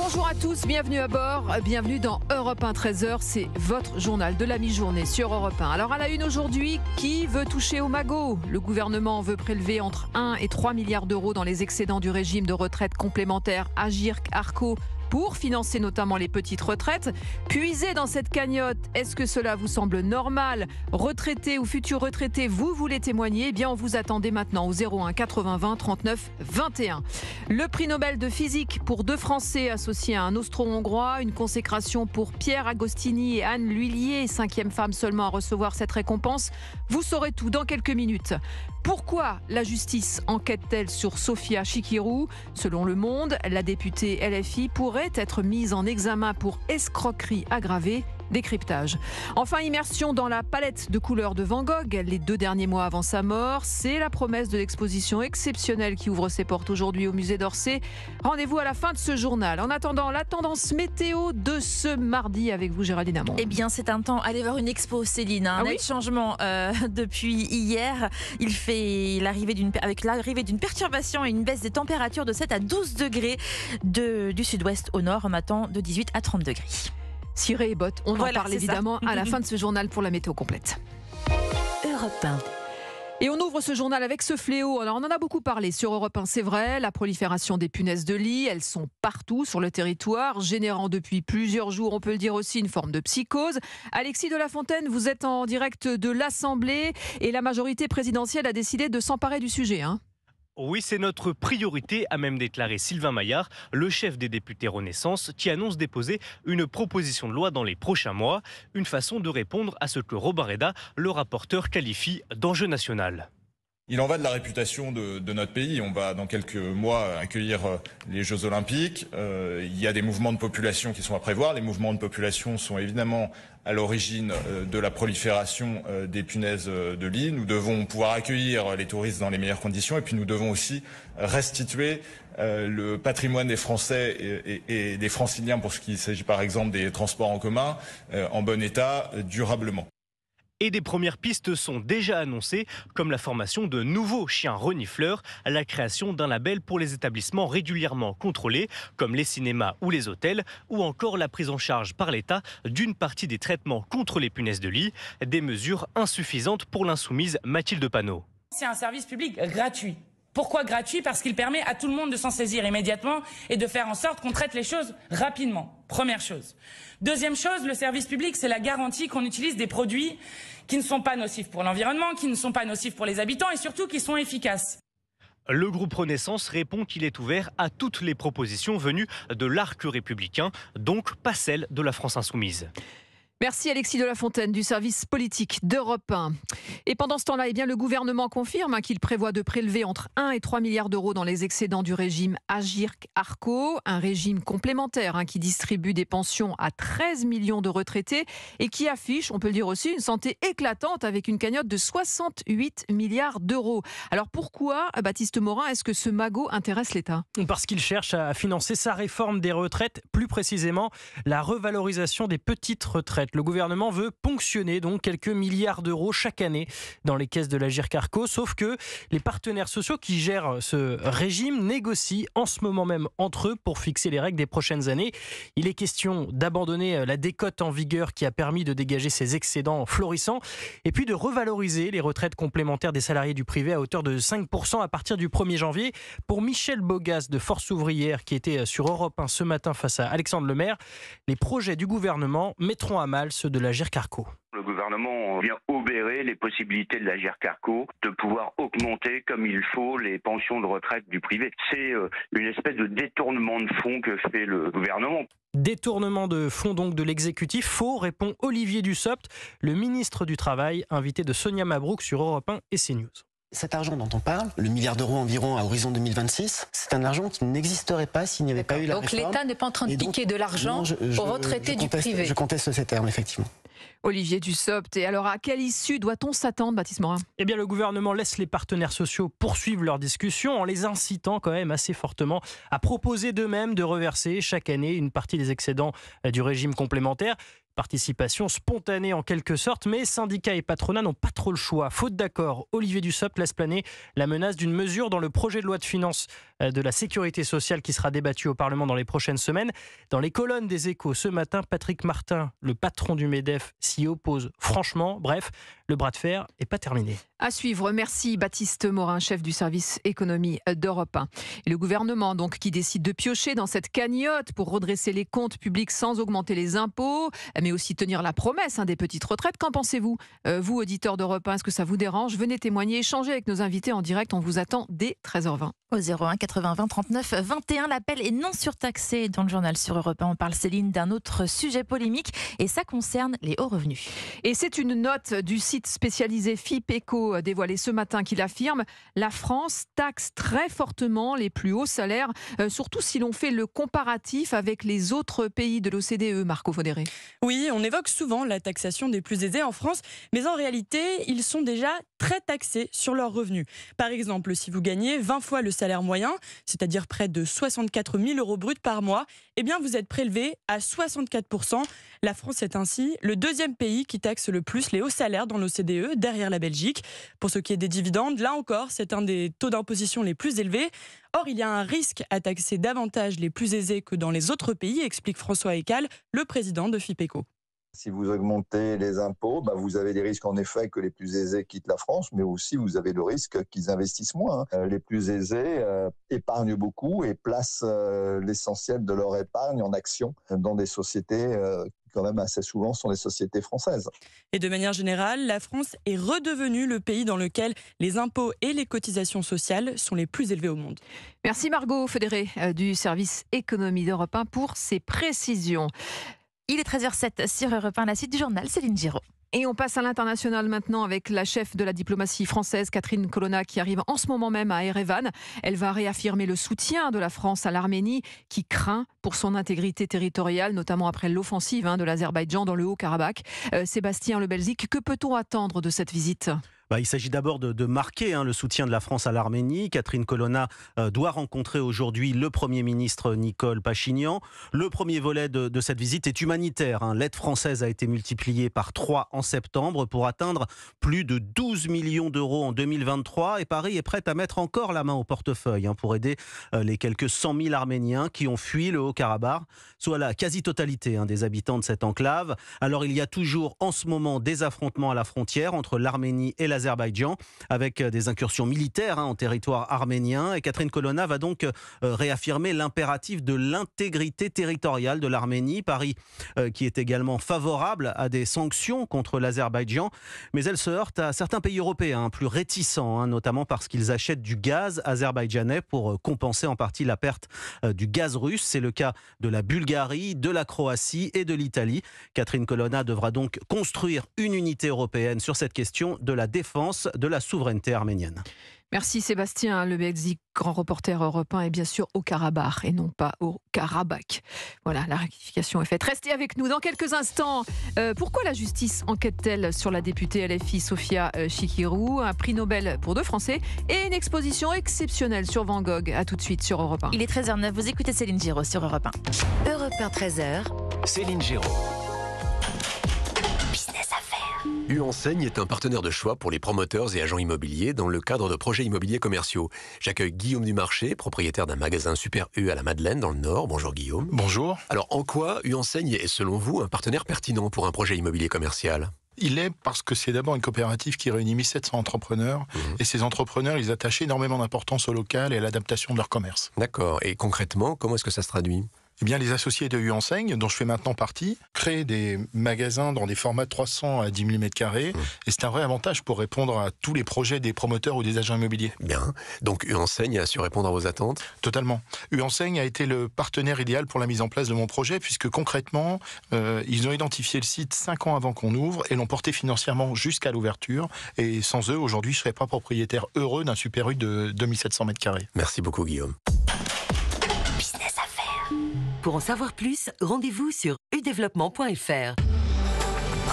Bonjour à tous, bienvenue à bord, euh, bienvenue dans Europe 1 13h, c'est votre journal de la mi-journée sur Europe 1. Alors à la une aujourd'hui, qui veut toucher au magot Le gouvernement veut prélever entre 1 et 3 milliards d'euros dans les excédents du régime de retraite complémentaire Agirc-Arco pour financer notamment les petites retraites. puiser dans cette cagnotte, est-ce que cela vous semble normal Retraités ou futur retraités, vous voulez témoigner eh bien, on vous attendait maintenant au 01 80 20 39 21. Le prix Nobel de physique pour deux Français associés à un Austro-Hongrois, une consécration pour Pierre Agostini et Anne Lhuillier, cinquième femme seulement à recevoir cette récompense. Vous saurez tout dans quelques minutes. Pourquoi la justice enquête-t-elle sur Sofia Chikirou Selon Le Monde, la députée LFI pourrait être mise en examen pour escroquerie aggravée décryptage. Enfin, immersion dans la palette de couleurs de Van Gogh, les deux derniers mois avant sa mort, c'est la promesse de l'exposition exceptionnelle qui ouvre ses portes aujourd'hui au musée d'Orsay. Rendez-vous à la fin de ce journal. En attendant, la tendance météo de ce mardi avec vous, Géraldine Amon. Eh bien, c'est un temps. Allez voir une expo, Céline. Hein. Ah un changement euh, depuis hier. Il fait l'arrivée d'une, avec l'arrivée d'une perturbation et une baisse des températures de 7 à 12 degrés du sud-ouest au nord. en attend de 18 à 30 degrés et On en parle évidemment à la fin de ce journal pour la météo complète. Et on ouvre ce journal avec ce fléau. Alors, on en a beaucoup parlé sur Europe 1, c'est vrai. La prolifération des punaises de lit, elles sont partout sur le territoire, générant depuis plusieurs jours, on peut le dire aussi, une forme de psychose. Alexis de la Fontaine, vous êtes en direct de l'Assemblée et la majorité présidentielle a décidé de s'emparer du sujet. Hein. Oui, c'est notre priorité, a même déclaré Sylvain Maillard, le chef des députés Renaissance, qui annonce déposer une proposition de loi dans les prochains mois, une façon de répondre à ce que Robareda, le rapporteur, qualifie d'enjeu national. Il en va de la réputation de, notre pays. On va dans quelques mois accueillir euh, les Jeux Olympiques. Euh, il y a des mouvements de population qui sont à prévoir. Les mouvements de population sont évidemment à l'origine euh, de la prolifération euh, des punaises euh, de lit. Nous devons pouvoir accueillir les touristes dans les meilleures conditions et puis nous devons aussi restituer le patrimoine des Français et, des Franciliens pour ce qui s'agit par exemple des transports en commun en bon état durablement et des premières pistes sont déjà annoncées, comme la formation de nouveaux chiens renifleurs, la création d'un label pour les établissements régulièrement contrôlés, comme les cinémas ou les hôtels, ou encore la prise en charge par l'État d'une partie des traitements contre les punaises de lit, des mesures insuffisantes pour l'insoumise Mathilde Panot. C'est un service public gratuit. Pourquoi gratuit Parce qu'il permet à tout le monde de s'en saisir immédiatement et de faire en sorte qu'on traite les choses rapidement. Première chose. Deuxième chose, le service public, c'est la garantie qu'on utilise des produits qui ne sont pas nocifs pour l'environnement, qui ne sont pas nocifs pour les habitants et surtout qui sont efficaces. Le groupe Renaissance répond qu'il est ouvert à toutes les propositions venues de l'arc républicain, donc pas celles de la France insoumise. Merci Alexis de la Fontaine du service politique d'Europe 1. Et pendant ce temps-là, eh bien, le gouvernement confirme hein, qu'il prévoit de prélever entre 1 et 3 milliards d'euros dans les excédents du régime Agirc-Arco, un régime complémentaire hein, qui distribue des pensions à 13 millions de retraités et qui affiche, on peut le dire aussi, une santé éclatante avec une cagnotte de 68 milliards d'euros. Alors pourquoi, euh, Baptiste Morin, est-ce que ce magot intéresse l'État Parce qu'il cherche à financer sa réforme des retraites, plus précisément la revalorisation des petites retraites. Le gouvernement veut ponctionner donc quelques milliards d'euros chaque année dans les caisses de la Carco, sauf que les partenaires sociaux qui gèrent ce régime négocient en ce moment même entre eux pour fixer les règles des prochaines années. Il est question d'abandonner la décote en vigueur qui a permis de dégager ces excédents florissants et puis de revaloriser les retraites complémentaires des salariés du privé à hauteur de 5% à partir du 1er janvier. Pour Michel Bogas de Force Ouvrière qui était sur Europe 1 ce matin face à Alexandre Lemaire, les projets du gouvernement mettront à mal de la GERCARCO. Le gouvernement vient obérer les possibilités de la GERCARCO de pouvoir augmenter comme il faut les pensions de retraite du privé. C'est euh, une espèce de détournement de fonds que fait le gouvernement. Détournement de fonds donc de l'exécutif faux, répond Olivier Dussopt, le ministre du Travail, invité de Sonia Mabrouk sur Europe 1 et CNews. Cet argent dont on parle, le milliard d'euros environ à horizon 2026, c'est un argent qui n'existerait pas s'il n'y avait pas eu la réforme. Donc l'État n'est pas en train de piquer de l'argent aux retraités du privé. Je conteste ces termes, effectivement. Olivier Dussopt. Et alors, à quelle issue doit-on s'attendre, Baptiste Morin Eh bien, le gouvernement laisse les partenaires sociaux poursuivre leurs discussions en les incitant quand même assez fortement à proposer d'eux-mêmes de reverser chaque année une partie des excédents euh, du régime complémentaire participation spontanée en quelque sorte, mais syndicats et patronats n'ont pas trop le choix. Faute d'accord, Olivier Dussopt laisse planer la menace d'une mesure dans le projet de loi de finances euh, de la sécurité sociale qui sera débattu au Parlement dans les prochaines semaines. Dans les colonnes des échos ce matin, Patrick Martin, le patron du MEDEF, s'y oppose franchement. Bref, le bras de fer n'est pas terminé. À suivre. Merci Baptiste Morin, chef du service économie d'Europe 1. Et le gouvernement, donc, qui décide de piocher dans cette cagnotte pour redresser les comptes publics sans augmenter les impôts, mais aussi tenir la promesse hein, des petites retraites. Qu'en pensez-vous, euh, vous, auditeurs d'Europe 1 Est-ce que ça vous dérange Venez témoigner, échanger avec nos invités en direct. On vous attend dès 13h20. Au 01 80 20 39 21, l'appel est non surtaxé. Dans le journal sur Europe 1, on parle, Céline, d'un autre sujet polémique et ça concerne les hauts revenus. Et c'est une note du site spécialisé FIPECO a dévoilé ce matin qu'il affirme la France taxe très fortement les plus hauts salaires, euh, surtout si l'on fait le comparatif avec les autres pays de l'OCDE, Marco Fodéré. Oui, on évoque souvent la taxation des plus aisés en France, mais en réalité, ils sont déjà très taxés sur leurs revenus. Par exemple, si vous gagnez 20 fois le salaire moyen, c'est-à-dire près de 64 000 euros bruts par mois, eh bien vous êtes prélevé à 64 La France est ainsi le deuxième pays qui taxe le plus les hauts salaires dans le CDE derrière la Belgique. Pour ce qui est des dividendes, là encore, c'est un des taux d'imposition les plus élevés. Or, il y a un risque à taxer davantage les plus aisés que dans les autres pays, explique François Eccal, le président de FIPECO. Si vous augmentez les impôts, bah, vous avez des risques en effet que les plus aisés quittent la France, mais aussi vous avez le risque qu'ils investissent moins. Euh, les plus aisés euh, épargnent beaucoup et placent euh, l'essentiel de leur épargne en actions dans des sociétés quand même assez souvent sont les sociétés françaises. Et de manière générale, la France est redevenue le pays dans lequel les impôts et les cotisations sociales sont les plus élevés au monde. Merci Margot Fédéré euh, du service économie d'Europe 1 pour ces précisions. Il est 13h07 sur Europe 1, la suite du journal Céline Giraud. Et on passe à l'international maintenant avec la chef de la diplomatie française, Catherine Colonna, qui arrive en ce moment même à Erevan. Elle va réaffirmer le soutien de la France à l'Arménie, qui craint pour son intégrité territoriale, notamment après l'offensive hein, de l'Azerbaïdjan dans le Haut-Karabakh. Euh, Sébastien Le que peut-on attendre de cette visite bah, il s'agit d'abord de, marquer hein, le soutien de la France à l'Arménie. Catherine Colonna euh, doit rencontrer aujourd'hui le Premier ministre Nicole Pachignan. Le premier volet de, cette visite est humanitaire. Hein. L'aide française a été multipliée par trois en septembre pour atteindre plus de 12 millions d'euros en 2023 et Paris est prête à mettre encore la main au portefeuille hein, pour aider euh, les quelques 100 000 Arméniens qui ont fui le Haut-Karabakh, soit la quasi-totalité des habitants de cette enclave. Alors il y a toujours en ce moment des affrontements à la frontière entre l'Arménie et la Azerbaïdjan avec euh, des incursions militaires hein, en territoire arménien. Et Catherine Colonna va donc euh, réaffirmer l'impératif de l'intégrité territoriale de l'Arménie. Paris euh, qui est également favorable à des sanctions contre l'Azerbaïdjan, mais elle se heurte à certains pays européens hein, plus réticents, hein, notamment parce qu'ils achètent du gaz azerbaïdjanais pour compenser en partie la perte du gaz russe. C'est le cas de la Bulgarie, de la Croatie et de l'Italie. Catherine Colonna devra donc construire une unité européenne sur cette question de la défense défense de la souveraineté arménienne. Merci Sébastien Lebexi, grand reporter européen, et bien sûr au Karabakh et non pas au Karabakh. Voilà, la rectification est faite. Restez avec nous dans quelques instants. Euh, pourquoi la justice enquête-t-elle sur la députée LFI Sofia euh, Chikirou, un prix Nobel pour deux Français et une exposition exceptionnelle sur Van Gogh À tout de suite sur Europe 1. Il est 13h09, vous écoutez Céline Giraud sur Europe 1. Europe 1, 13h. Céline Giraud. U-Enseigne est un partenaire de choix pour les promoteurs et agents immobiliers dans le cadre de projets immobiliers commerciaux. J'accueille Guillaume Dumarché, propriétaire d'un magasin Super U e à la Madeleine dans le Nord. Bonjour Guillaume. Bonjour. Alors en quoi U-Enseigne est selon vous un partenaire pertinent pour un projet immobilier commercial il est parce que c'est d'abord une coopérative qui réunit 1700 entrepreneurs mmh. et ces entrepreneurs, ils attachent énormément d'importance au local et à l'adaptation de leur commerce. D'accord. Et concrètement, comment est-ce que ça se traduit eh bien, les associés de U-Enseigne, dont je fais maintenant partie, créent des magasins dans des formats 300 à 10 000 m Et c'est un vrai avantage pour répondre à tous les projets des promoteurs ou des agents immobiliers. Bien. Donc, U-Enseigne a su répondre à vos attentes Totalement. U-Enseigne a été le partenaire idéal pour la mise en place de mon projet, puisque concrètement, euh, ils ont identifié le site 5 ans avant qu'on ouvre et l'ont porté financièrement jusqu'à l'ouverture. Et sans eux, aujourd'hui, je ne serais pas propriétaire heureux d'un Super U de 2700 m Merci beaucoup, Guillaume. Pour en savoir plus, rendez-vous sur udéveloppement.fr.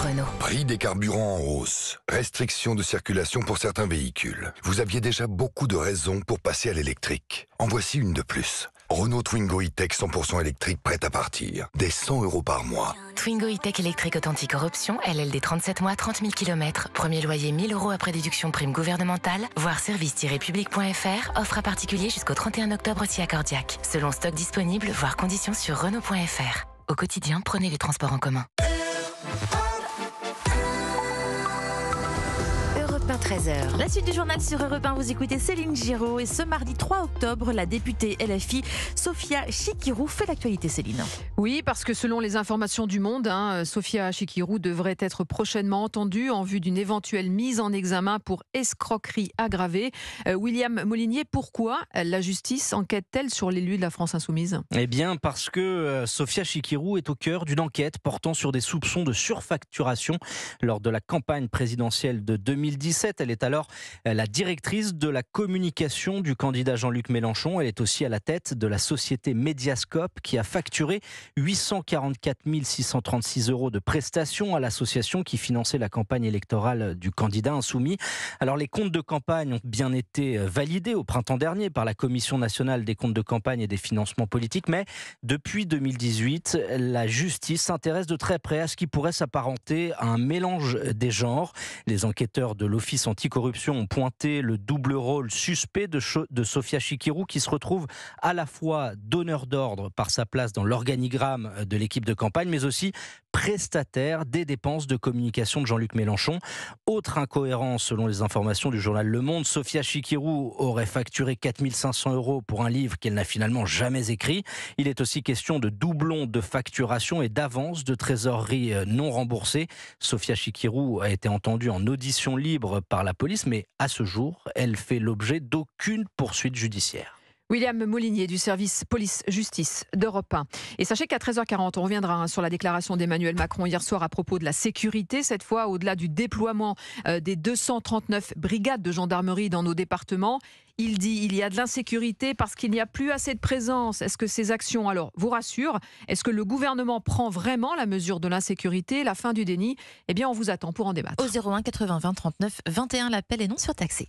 Renault. Prix des carburants en hausse. Restrictions de circulation pour certains véhicules. Vous aviez déjà beaucoup de raisons pour passer à l'électrique. En voici une de plus. Renault Twingo E-Tech 100% électrique prête à partir. Des 100 euros par mois. Twingo E-Tech électrique authentique hors option, LLD 37 mois, 30 000 km. Premier loyer 1000 euros après déduction prime gouvernementale. Voir service-public.fr. Offre à particulier jusqu'au 31 octobre si accordiaque. Selon stock disponible, voir conditions sur Renault.fr. Au quotidien, prenez les transports en commun. La suite du journal sur Europe 1, vous écoutez Céline Giraud. Et ce mardi 3 octobre, la députée LFI Sophia Chikirou fait l'actualité, Céline. Oui, parce que selon les informations du Monde, hein, Sophia Chikirou devrait être prochainement entendue en vue d'une éventuelle mise en examen pour escroquerie aggravée. Euh, William Molinier, pourquoi la justice enquête-t-elle sur l'élu de la France Insoumise Eh bien, parce que euh, Sophia Chikirou est au cœur d'une enquête portant sur des soupçons de surfacturation lors de la campagne présidentielle de 2017. Elle est alors euh, la directrice de la communication du candidat Jean-Luc Mélenchon. Elle est aussi à la tête de la société Mediascope qui a facturé 844 636 euros de prestations à l'association qui finançait la campagne électorale du candidat insoumis. Alors les comptes de campagne ont bien été euh, validés au printemps dernier par la Commission nationale des comptes de campagne et des financements politiques, mais depuis 2018, la justice s'intéresse de très près à ce qui pourrait s'apparenter à un mélange des genres. Les enquêteurs de l'Office anticorruption ont pointé le double rôle suspect de, de Sofia Chikirou, qui se retrouve à la fois donneur d'ordre par sa place dans l'organigramme de l'équipe de campagne, mais aussi prestataire des dépenses de communication de Jean-Luc Mélenchon. Autre incohérence selon les informations du journal Le Monde, Sofia Chikirou aurait facturé 4500 euros pour un livre qu'elle n'a finalement jamais écrit. Il est aussi question de doublons de facturation et d'avances de trésorerie euh, non remboursées. Sofia Chikirou a été entendue en audition libre par la police, mais à ce jour, elle fait l'objet d'aucune poursuite judiciaire. William Moulinier du service police-justice d'Europe 1. Et sachez qu'à 13h40, on reviendra hein, sur la déclaration d'Emmanuel Macron hier soir à propos de la sécurité. Cette fois, au-delà du déploiement euh, des 239 brigades de gendarmerie dans nos départements, il dit il y a de l'insécurité parce qu'il n'y a plus assez de présence. Est-ce que ces actions, alors, vous rassurent Est-ce que le gouvernement prend vraiment la mesure de l'insécurité, la fin du déni Eh bien, on vous attend pour en débattre. Au 01 80 20 39 21, l'appel est non surtaxé.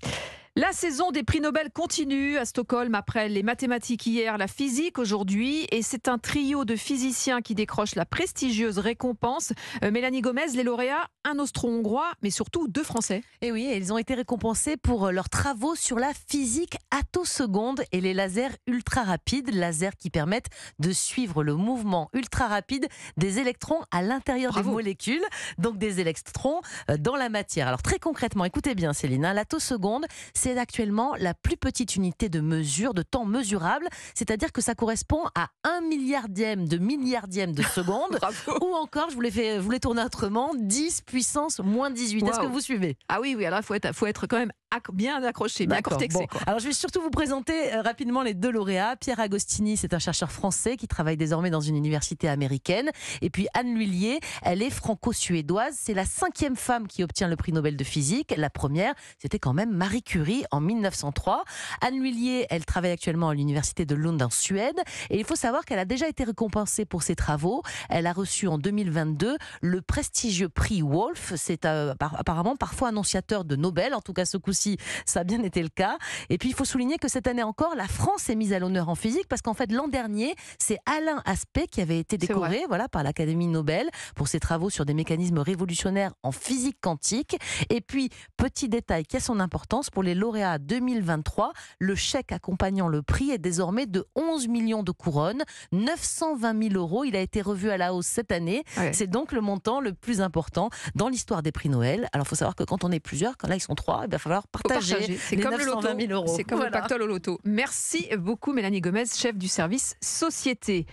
La saison des prix Nobel continue à Stockholm après les mathématiques hier, la physique aujourd'hui. Et c'est un trio de physiciens qui décroche la prestigieuse récompense. Euh, Mélanie Gomez, les lauréats, un austro-hongrois, mais surtout deux français. Eh et oui, ils ont été récompensés pour euh, leurs travaux sur la physique attoseconde et les lasers ultra rapides, lasers qui permettent de suivre le mouvement ultra rapide des électrons à l'intérieur des molécules, donc des électrons euh, dans la matière. Alors très concrètement, écoutez bien Céline, la seconde, c'est actuellement la plus petite unité de mesure, de temps mesurable, c'est-à-dire que ça correspond à un milliardième de milliardième de seconde, ou encore, je voulais l'ai autrement, 10 puissance moins 18. Est-ce que vous suivez Ah oui, oui, alors il faut être, faut être quand même bien accroché, bien cortexé. Alors je vais surtout vous présenter euh, rapidement les deux lauréats. Pierre Agostini, c'est un chercheur français qui travaille désormais dans une université américaine. Et puis Anne Lullier, elle est franco-suédoise. C'est la cinquième femme qui obtient le prix Nobel de physique. La première, c'était quand même Marie Curie en 1903. Anne Lullier, elle travaille actuellement à l'université de Lund en Suède. Et il faut savoir qu'elle a déjà été récompensée pour ses travaux. Elle a reçu en 2022 le prestigieux prix Wolf. C'est euh, apparemment parfois annonciateur de Nobel, en tout cas ce coup si ça a bien été le cas. Et puis il faut souligner que cette année encore, la France est mise à l'honneur en physique parce qu'en fait l'an dernier, c'est Alain Aspect qui avait été décoré voilà, par l'Académie Nobel pour ses travaux sur des mécanismes révolutionnaires en physique quantique. Et puis, petit détail qui a son importance, pour les lauréats 2023, le chèque accompagnant le prix est désormais de 11 millions de couronnes, 920 000 euros. Il a été revu à la hausse cette année. C'est donc le montant le plus important dans l'histoire des prix Noël. Alors, il faut savoir que quand on est plusieurs, quand là ils sont trois, il va falloir partager C'est comme, le, loto, C'est comme le pactole au loto. Merci beaucoup, Mélanie Gomez, chef du service Société.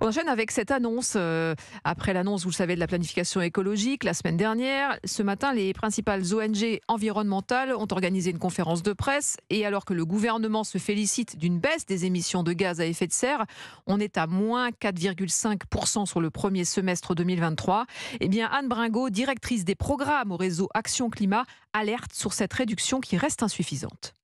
On enchaîne avec cette annonce. Euh, après l'annonce, vous le savez, de la planification écologique la semaine dernière, ce matin, les principales ONG environnementales ont organisé une conférence de presse. Et alors que le gouvernement se félicite d'une baisse des émissions de gaz à effet de serre, on est à moins 4,5% sur le premier semestre 2023. Eh bien, Anne Bringot, directrice des programmes au réseau Action Climat, alerte sur cette réduction qui reste insuffisante.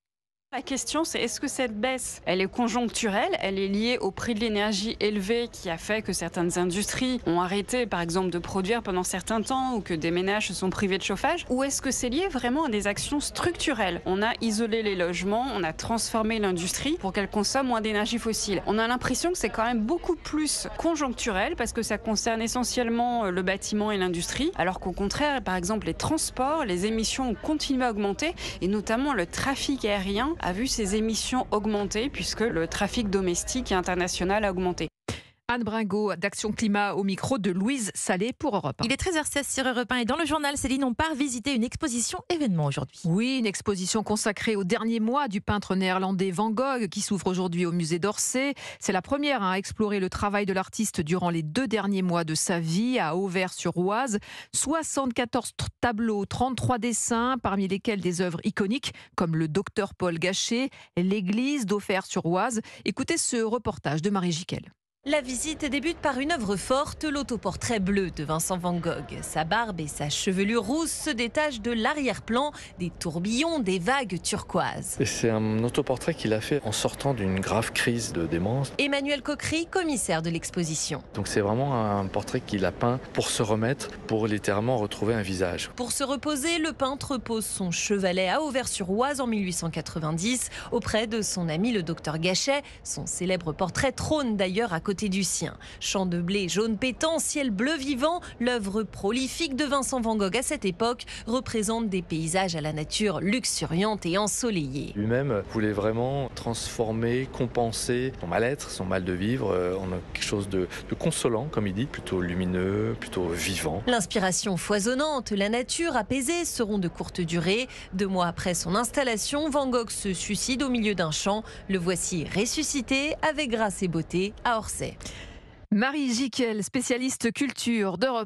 La question, c'est est-ce que cette baisse, elle est conjoncturelle, elle est liée au prix de l'énergie élevé qui a fait que certaines industries ont arrêté, par exemple, de produire pendant certains temps ou que des ménages se sont privés de chauffage, ou est-ce que c'est lié vraiment à des actions structurelles On a isolé les logements, on a transformé l'industrie pour qu'elle consomme moins d'énergie fossile. On a l'impression que c'est quand même beaucoup plus conjoncturel parce que ça concerne essentiellement euh, le bâtiment et l'industrie, alors qu'au contraire, par exemple, les transports, les émissions ont continué à augmenter et notamment le trafic aérien a vu ses émissions augmenter puisque le trafic domestique et international a augmenté. Anne Bringot d'Action Climat au micro de Louise Salé pour Europe Il est 13h16 sur Europe et dans le journal Céline, on part visiter une exposition événement aujourd'hui. Oui, une exposition consacrée aux derniers mois du peintre néerlandais Van Gogh qui s'ouvre aujourd'hui au musée d'Orsay. C'est la première à explorer le travail de l'artiste durant les deux derniers mois de sa vie à Auvers-sur-Oise. 74 tableaux, 33 dessins, parmi lesquels des œuvres iconiques comme le docteur Paul Gachet, l'église d'Auvers-sur-Oise. Écoutez ce reportage de Marie Giquel. La visite débute par une œuvre forte, l'autoportrait bleu de Vincent Van Gogh. Sa barbe et sa chevelure rousse se détachent de l'arrière-plan, des tourbillons, des vagues turquoises. C'est un autoportrait qu'il a fait en sortant d'une grave crise de démence. Emmanuel Coquery, commissaire de l'exposition. Donc c'est vraiment un portrait qu'il a peint pour se remettre, pour littéralement retrouver un visage. Pour se reposer, le peintre pose son chevalet à Auvers-sur-Oise en 1890 auprès de son ami le docteur Gachet. Son célèbre portrait trône d'ailleurs à côté du sien. Champs de blé jaune pétant, ciel bleu vivant, l'œuvre prolifique de Vincent Van Gogh à cette époque représente des paysages à la nature luxuriante et ensoleillée. Lui-même voulait vraiment transformer, compenser son mal-être, son mal de vivre euh, en quelque chose de, de consolant, comme il dit, plutôt lumineux, plutôt vivant. L'inspiration foisonnante, la nature apaisée seront de courte durée. Deux mois après son installation, Van Gogh se suicide au milieu d'un champ. Le voici ressuscité avec grâce et beauté à Orsay. Marie Jiquel, spécialiste culture d'Europe